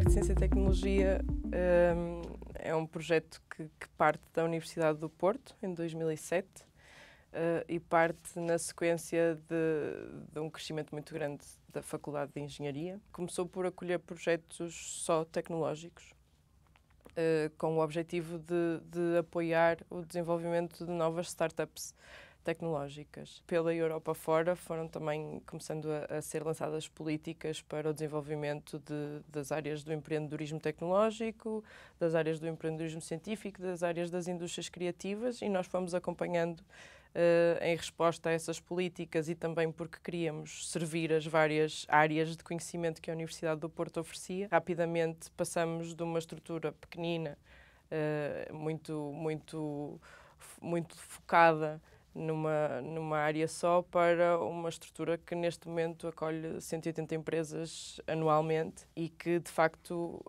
Parque de Ciência e Tecnologia um, é um projeto que, que, parte da Universidade do Porto, em 2007, uh, eh, e parte na sequência de, de um crescimento muito grande da Faculdade de Engenharia. Começou por acolher projetos só tecnológicos, Uh, com o objetivo de, de, apoiar o desenvolvimento de novas startups tecnológicas. Pela Europa fora foram também começando a, a ser lançadas políticas para o desenvolvimento de, das áreas do empreendedorismo tecnológico, das áreas do empreendedorismo científico, das áreas das indústrias criativas e nós fomos acompanhando Uh, em resposta a essas políticas e também porque queríamos servir as várias áreas de conhecimento que a Universidade do Porto oferecia. Rapidamente passamos de uma estrutura pequenina, uh, muito, muito, muito focada numa, numa área só para uma estrutura que neste momento acolhe 180 empresas anualmente e que de facto uh,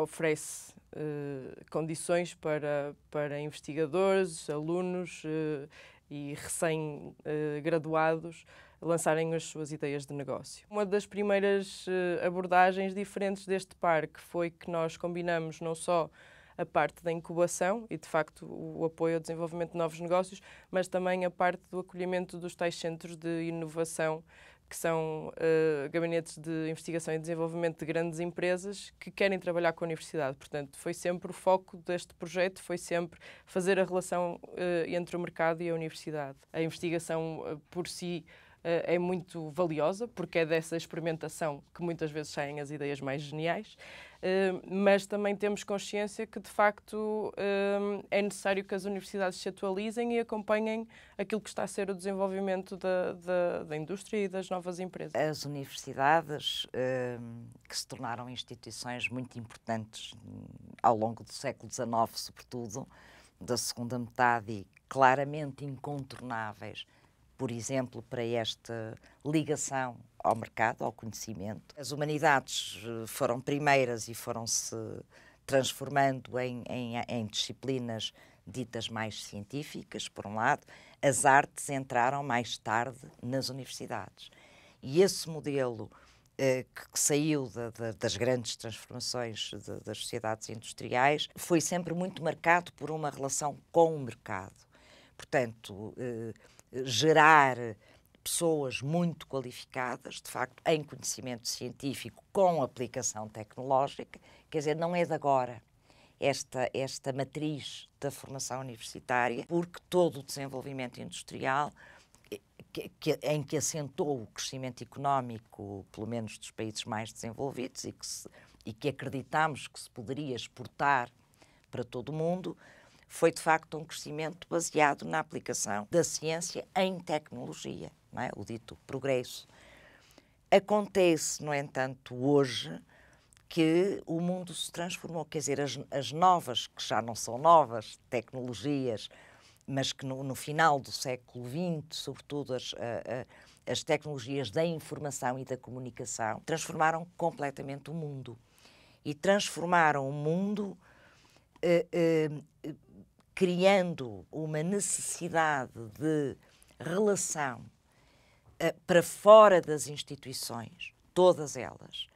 oferece uh, condições para, para investigadores, alunos uh, e recém-graduados lançarem as suas ideias de negócio. Uma das primeiras abordagens diferentes deste parque foi que nós combinamos não só a parte da incubação e, de facto, o apoio ao desenvolvimento de novos negócios, mas também a parte do acolhimento dos tais centros de inovação que são uh, gabinetes de investigação e desenvolvimento de grandes empresas que querem trabalhar com a universidade. Portanto, foi sempre o foco deste projeto, foi sempre fazer a relação uh, entre o mercado e a universidade. A investigação uh, por si eh, é muito valiosa, porque é dessa experimentação que muitas vezes saem as ideias mais geniais, eh, mas também temos consciência que, de facto, eh, é necessário que as universidades se atualizem e acompanhem aquilo que está a ser o desenvolvimento da, da, da indústria e das novas empresas. As universidades, que se tornaram instituições muito importantes hum, ao longo do século XIX, sobretudo, da segunda metade, e claramente incontornáveis por exemplo, para esta ligação ao mercado, ao conhecimento. As humanidades eh, foram primeiras e foram-se transformando em, em, em, disciplinas ditas mais científicas, por um lado, as artes entraram mais tarde nas universidades. E esse modelo eh, que, saiu das grandes transformações de, das sociedades industriais foi sempre muito marcado por uma relação com o mercado. Portanto, eh, gerar pessoas muito qualificadas, de facto, em conhecimento científico com aplicação tecnológica, quer dizer, não é de agora esta, esta matriz da formação universitária, porque todo o desenvolvimento industrial eh, que, que, em que assentou o crescimento económico, pelo menos dos países mais desenvolvidos, e que, e que acreditamos que se poderia exportar para todo o mundo, foi de facto um crescimento baseado na aplicação da ciência em tecnologia, é? o dito progresso. Acontece, no entanto, hoje que o mundo se transformou, quer dizer, as, as novas, que já não são novas, tecnologias, mas que no, no final do século XX, sobretudo as, a, a, as tecnologias da informação e da comunicação, transformaram completamente o mundo. E transformaram o mundo Uh, uh, criando uma necessidade de relação uh, para fora das instituições, todas elas,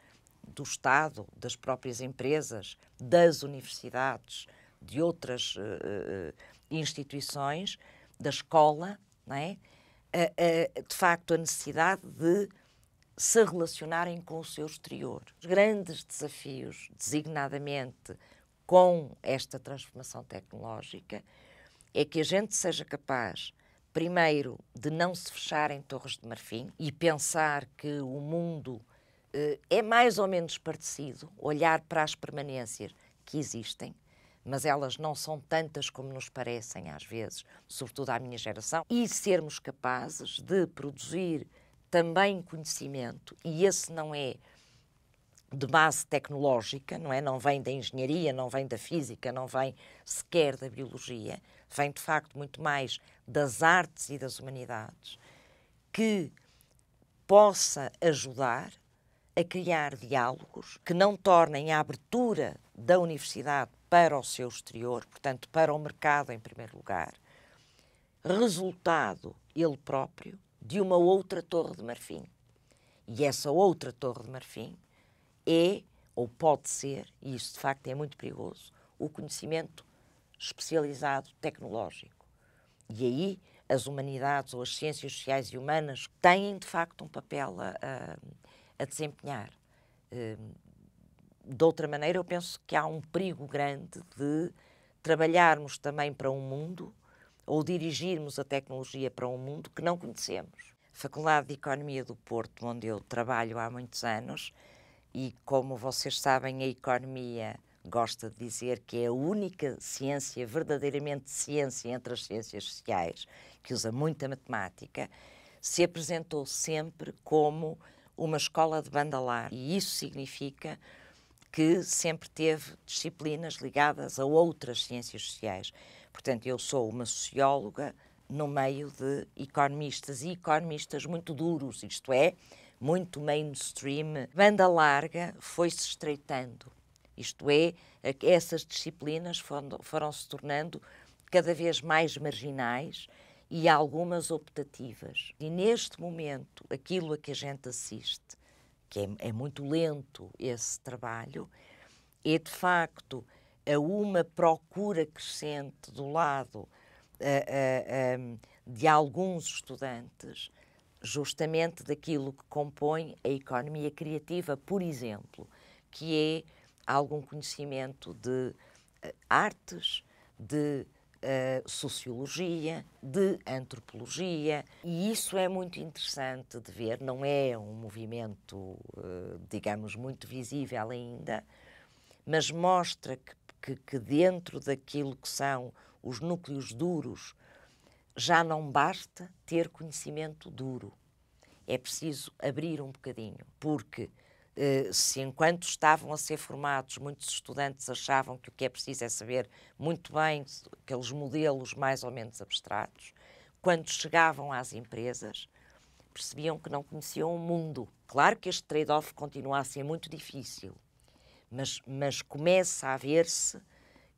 do Estado, das próprias empresas, das universidades, de outras uh, instituições, da escola, não é? Uh, de facto, a necessidade de se relacionarem com o seu exterior. Os grandes desafios, designadamente com esta transformação tecnológica é que a gente seja capaz, primeiro, de não se fechar em torres de marfim e pensar que o mundo eh, é mais ou menos parecido, olhar para as permanências que existem, mas elas não são tantas como nos parecem às vezes, sobretudo à minha geração, e sermos capazes de produzir também conhecimento, e esse não é de base tecnológica, não é? Não vem da engenharia, não vem da física, não vem sequer da biologia, vem de facto muito mais das artes e das humanidades, que possa ajudar a criar diálogos que não tornem a abertura da universidade para o seu exterior, portanto, para o mercado em primeiro lugar, resultado ele próprio de uma outra Torre de Marfim. E essa outra Torre de Marfim é, ou pode ser, e isso de facto é muito perigoso, o conhecimento especializado tecnológico. E aí as humanidades ou as ciências sociais e humanas têm de facto um papel a, a, a desempenhar. Hum, de outra maneira, eu penso que há um perigo grande de trabalharmos também para um mundo ou dirigirmos a tecnologia para um mundo que não conhecemos. A Faculdade de Economia do Porto, onde eu trabalho há muitos anos, e, como vocês sabem, a economia gosta de dizer que é a única ciência, verdadeiramente ciência entre as ciências sociais, que usa muita matemática, se apresentou sempre como uma escola de banda larga. E isso significa que sempre teve disciplinas ligadas a outras ciências sociais. Portanto, eu sou uma socióloga no meio de economistas e economistas muito duros, isto é, muito mainstream, banda larga foi-se estreitando. Isto é, essas disciplinas foram se tornando cada vez mais marginais e algumas optativas. E neste momento, aquilo a que a gente assiste, que é, é muito lento esse trabalho, é de facto a uma procura crescente do lado a, a, a, de alguns estudantes justamente daquilo que compõe a economia criativa, por exemplo, que é algum conhecimento de eh, artes, de uh, sociologia, de antropologia, e isso é muito interessante de ver. Não é um movimento, uh, digamos, muito visível ainda, mas mostra que, que, que, dentro daquilo que são os núcleos duros já não basta ter conhecimento duro. É preciso abrir um bocadinho, porque eh, se enquanto estavam a ser formados, muitos estudantes achavam que o que é preciso é saber muito bem aqueles modelos mais ou menos abstratos, quando chegavam às empresas, percebiam que não conheciam o mundo. Claro que este trade-off continua a ser muito difícil, mas, mas começa a ver-se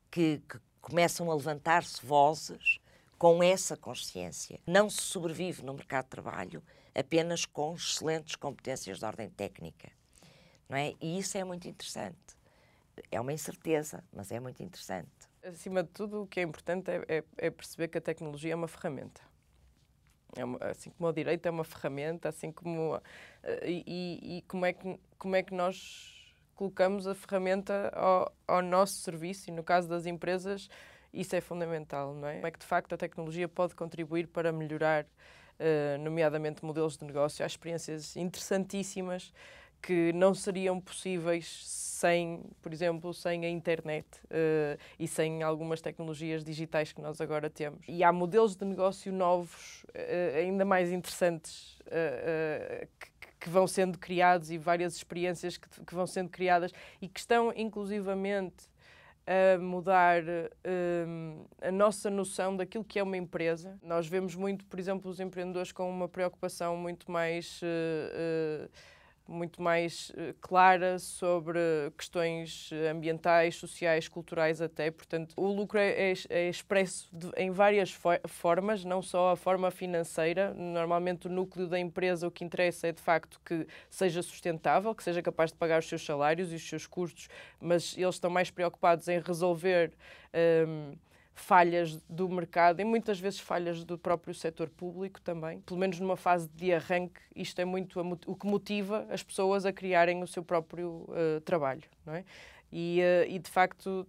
que, que começam a levantar-se vozes com essa consciência. Não se sobrevive no mercado de trabalho apenas com excelentes competências de ordem técnica. Não é? E isso é muito interessante. É uma incerteza, mas é muito interessante. Acima de tudo, o que é importante é, é, é perceber que a tecnologia é uma ferramenta. É uma, assim como o direito é uma ferramenta, assim como. Eh, e, e como, é que, como é que nós colocamos a ferramenta ao, ao, nosso serviço e, no caso das empresas, isso é fundamental, não é? Como é que de facto a tecnologia pode contribuir para melhorar, eh, nomeadamente modelos de negócio, há experiências interessantíssimas que não seriam possíveis sem, por exemplo, sem a internet uh, e sem algumas tecnologias digitais que nós agora temos. E há modelos de negócio novos, uh, ainda mais interessantes, uh, que, que, vão sendo criados e várias experiências que, que, vão sendo criadas e que estão, inclusivamente, a mudar um, a nossa noção daquilo que é uma empresa. Nós vemos muito, por exemplo, os empreendedores com uma preocupação muito mais. Uh, uh, muito mais eh, clara sobre questões eh, ambientais, sociais, culturais até. Portanto, o lucro é, é, é expresso de, em várias fo formas, não só a forma financeira. Normalmente o núcleo da empresa o que interessa é de facto que seja sustentável, que seja capaz de pagar os seus salários e os seus custos, mas eles estão mais preocupados em resolver um, ehm, falhas do mercado e muitas vezes falhas do próprio setor público também. Pelo menos numa fase de arranque, isto é muito o que motiva as pessoas a criarem o seu próprio uh, trabalho, não é? E, eh, e, de facto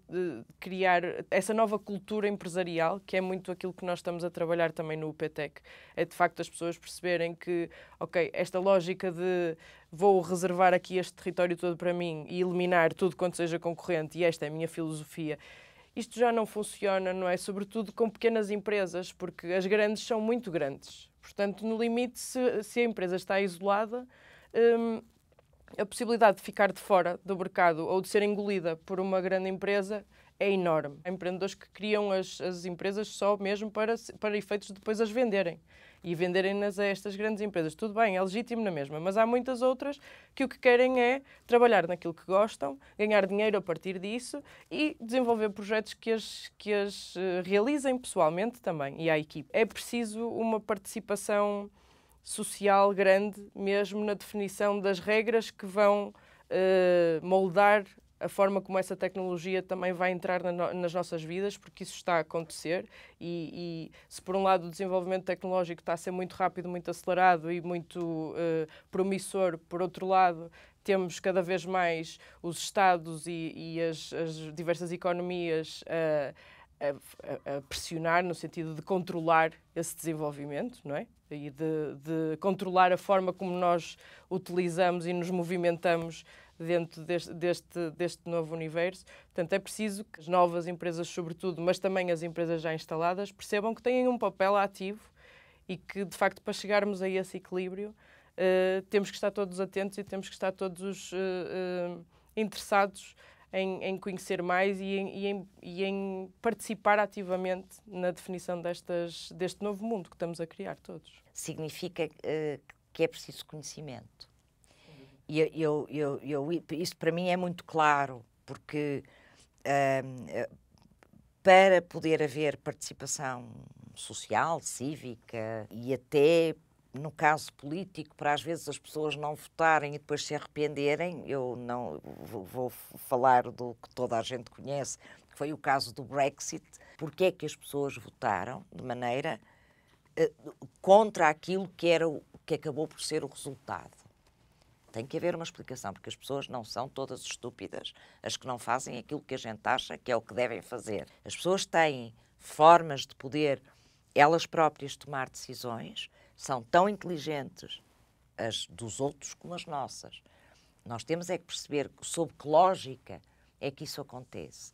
criar essa nova cultura empresarial, que é muito aquilo que nós estamos a trabalhar também no UPTEC, é de facto as pessoas perceberem que, ok, esta lógica de vou reservar aqui este território todo para mim e eliminar tudo quanto seja concorrente, e esta é a minha filosofia isto já não funciona, não é? Sobretudo com pequenas empresas, porque as grandes são muito grandes. Portanto, no limite, se, se a empresa está isolada, hum, a possibilidade de ficar de fora do mercado ou de ser engolida por uma grande empresa é enorme. Há empreendedores que criam as, as empresas só mesmo para, para efeitos de depois as venderem e venderem-nas a estas grandes empresas. Tudo bem, é legítimo na mesma, mas há muitas outras que o que querem é trabalhar naquilo que gostam, ganhar dinheiro a partir disso e desenvolver projetos que as, que as eh, realizem pessoalmente também e à equipe. É preciso uma participação social grande, mesmo na definição das regras que vão eh, moldar a forma como essa tecnologia também vai entrar na, nas nossas vidas, porque isso está a acontecer. E, e, se, por um lado, o desenvolvimento tecnológico está a ser muito rápido, muito acelerado e muito uh, promissor, por outro lado, temos cada vez mais os Estados e, e as, as, diversas economias. a, a, pressionar no sentido de controlar esse desenvolvimento, não é? E de, de controlar a forma como nós utilizamos e nos movimentamos dentro deste, deste, deste novo universo. Portanto, é preciso que as novas empresas, sobretudo, mas também as empresas já instaladas, percebam que têm um papel ativo e que, de facto, para chegarmos a esse equilíbrio, uh, temos que estar todos atentos e temos que estar todos uh, uh, interessados em, em, conhecer mais e em, e, em, e em, participar ativamente na definição destas, deste novo mundo que estamos a criar todos. Significa uh, que é preciso conhecimento. E eu, eu, eu, isso para mim é muito claro, porque um, eh, para poder haver participação social, cívica e até no caso político, para às vezes as pessoas não votarem e depois se arrependerem, eu não vou falar do que toda a gente conhece, que foi o caso do Brexit, porque é que as pessoas votaram de maneira eh, contra aquilo que era o que acabou por ser o resultado. Tem que haver uma explicação, porque as pessoas não são todas estúpidas. As que não fazem aquilo que a gente acha que é o que devem fazer. As pessoas têm formas de poder elas próprias tomar decisões, são tão inteligentes as dos outros como as nossas. Nós temos é que perceber sob que lógica é que isso acontece.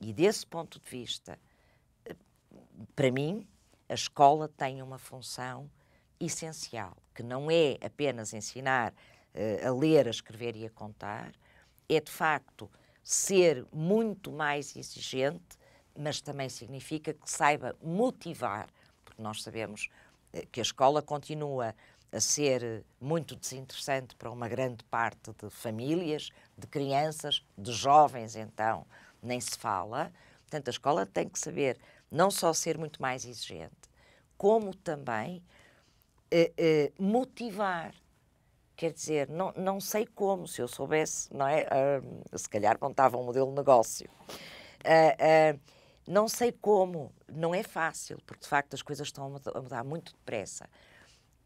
E desse ponto de vista, para mim, a escola tem uma função essencial, que não é apenas ensinar eh, a ler, a escrever e a contar, é de facto ser muito mais exigente, mas também significa que saiba motivar, porque nós sabemos eh, que a escola continua a ser eh, muito desinteressante para uma grande parte de famílias, de crianças, de jovens, então, nem se fala. Portanto, a escola tem que saber não só ser muito mais exigente, como também eh, eh, motivar Quer dizer, não, não sei como, se eu soubesse, não é? Uh, se calhar montava um modelo de negócio. Uh, uh, não sei como, não é fácil, porque de facto as coisas estão a mudar muito depressa.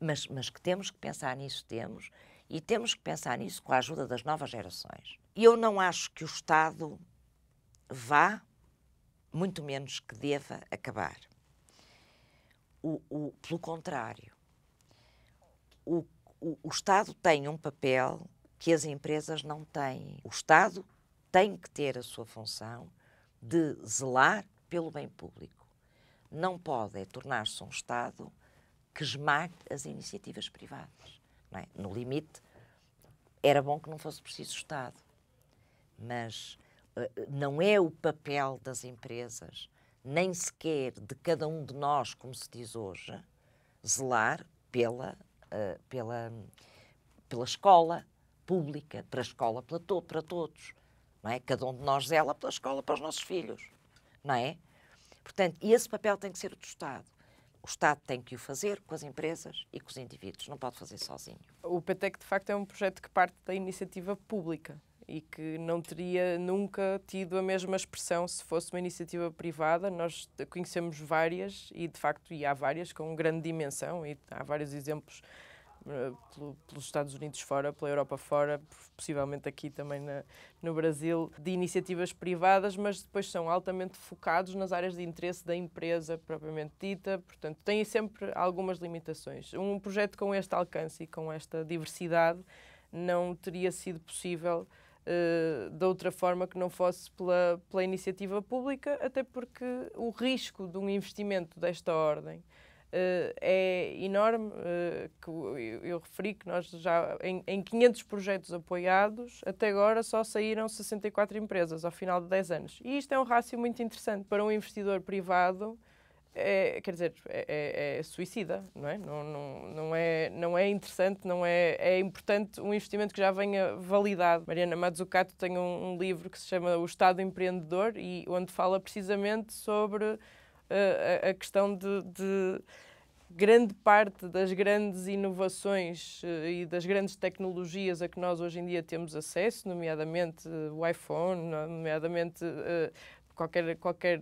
Mas, mas que temos que pensar nisso, temos, e temos que pensar nisso com a ajuda das novas gerações. Eu não acho que o Estado vá, muito menos que deva, acabar. O, o, pelo contrário, o o, o Estado tem um papel que as empresas não têm. O Estado tem que ter a sua função de zelar pelo bem público. Não pode é tornar-se um Estado que esmague as iniciativas privadas. É? No limite, era bom que não fosse preciso Estado, mas eh, não é o papel das empresas, nem sequer de cada um de nós, como se diz hoje, zelar pela eh, pela, pela escola pública, para a escola para, to para todos. Não é? Cada um de nós zela pela escola para os nossos filhos. Não é? Portanto, esse papel tem que ser do Estado. O Estado tem que o fazer com as empresas e com os indivíduos, não pode fazer sozinho. O PTEC, de facto, é um projeto que parte da iniciativa pública e que não teria nunca tido a mesma expressão se fosse uma iniciativa privada. Nós conhecemos várias e, de facto, e há várias com grande dimensão e há vários exemplos eh, pelos Estados Unidos fora, pela Europa fora, possivelmente aqui também na, no Brasil, de iniciativas privadas, mas depois são altamente focados nas áreas de interesse da empresa propriamente dita, portanto, têm sempre algumas limitações. Um projeto com este alcance e com esta diversidade não teria sido possível eh, da de outra forma que não fosse pela, pela iniciativa pública, até porque o risco de um investimento desta ordem Uh, é enorme. Uh, que eu, eu, referi que nós já, em, em, 500 projetos apoiados, até agora só saíram 64 empresas ao final de 10 anos. E isto é um rácio muito interessante para um investidor privado é, quer dizer, é, é, é, suicida, não é? Não, não, não é? não é interessante, não é, é importante um investimento que já venha validado. Mariana Mazzucato tem um, um livro que se chama O Estado Empreendedor e onde fala precisamente sobre uh, a, a, questão de, de grande parte das grandes inovações eh, e das grandes tecnologias a que nós hoje em dia temos acesso, nomeadamente eh, o iPhone, nomeadamente qualquer, qualquer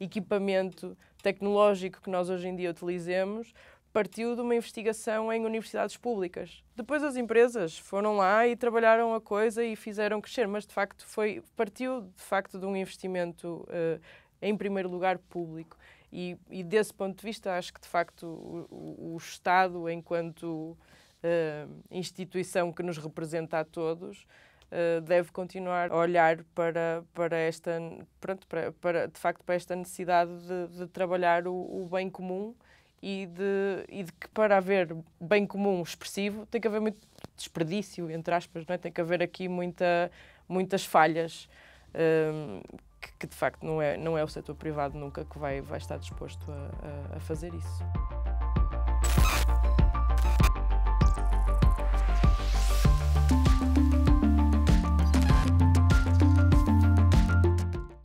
equipamento tecnológico que nós hoje em dia utilizemos partiu de uma investigação em universidades públicas. Depois as empresas foram lá e trabalharam a coisa e fizeram crescer, mas de facto foi partiu de facto de um investimento uh, em primeiro lugar público. E, e, desse ponto de vista acho que de facto o, o Estado enquanto uh, instituição que nos representa a todos eh, deve continuar a olhar para, para esta, pronto, para, para, de facto, para esta necessidade de, de trabalhar o, o, bem comum e de, e de que para haver bem comum expressivo tem que haver muito desperdício, entre aspas, não é? tem que haver aqui muita, muitas falhas. Um, ehm, que, que, de facto não é, não é o setor privado nunca que vai, vai estar disposto a, a, a fazer isso.